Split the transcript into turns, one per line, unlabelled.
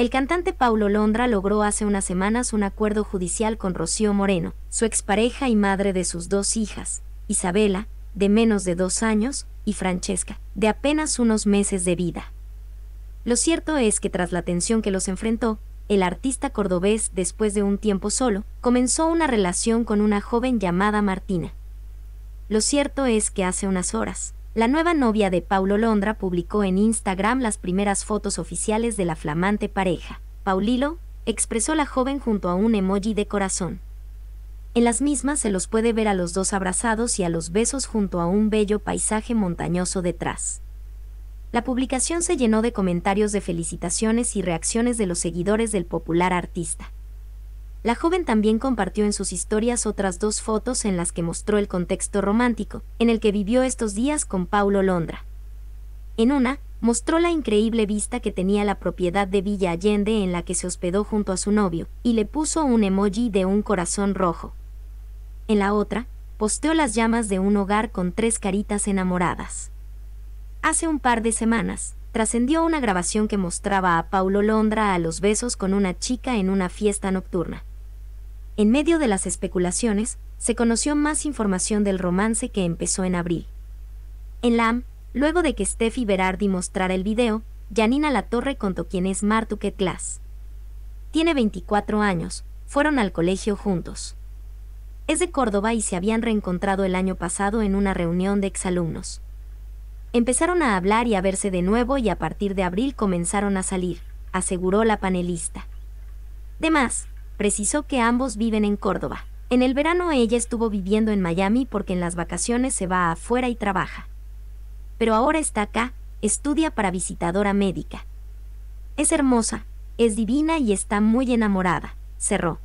El cantante Paulo Londra logró hace unas semanas un acuerdo judicial con Rocío Moreno, su expareja y madre de sus dos hijas, Isabela, de menos de dos años, y Francesca, de apenas unos meses de vida. Lo cierto es que tras la tensión que los enfrentó, el artista cordobés, después de un tiempo solo, comenzó una relación con una joven llamada Martina. Lo cierto es que hace unas horas, la nueva novia de Paulo Londra publicó en Instagram las primeras fotos oficiales de la flamante pareja. Paulilo, expresó la joven junto a un emoji de corazón. En las mismas se los puede ver a los dos abrazados y a los besos junto a un bello paisaje montañoso detrás. La publicación se llenó de comentarios de felicitaciones y reacciones de los seguidores del popular artista. La joven también compartió en sus historias otras dos fotos en las que mostró el contexto romántico en el que vivió estos días con Paulo Londra. En una, mostró la increíble vista que tenía la propiedad de Villa Allende en la que se hospedó junto a su novio, y le puso un emoji de un corazón rojo. En la otra, posteó las llamas de un hogar con tres caritas enamoradas. Hace un par de semanas, trascendió una grabación que mostraba a Paulo Londra a los besos con una chica en una fiesta nocturna. En medio de las especulaciones, se conoció más información del romance que empezó en abril. En LAM, luego de que Steffi Berardi mostrara el video, Janina Latorre contó quién es Martuket Glass. Tiene 24 años, fueron al colegio juntos. Es de Córdoba y se habían reencontrado el año pasado en una reunión de exalumnos. Empezaron a hablar y a verse de nuevo y a partir de abril comenzaron a salir, aseguró la panelista. De precisó que ambos viven en Córdoba. En el verano ella estuvo viviendo en Miami porque en las vacaciones se va afuera y trabaja. Pero ahora está acá, estudia para visitadora médica. Es hermosa, es divina y está muy enamorada, cerró.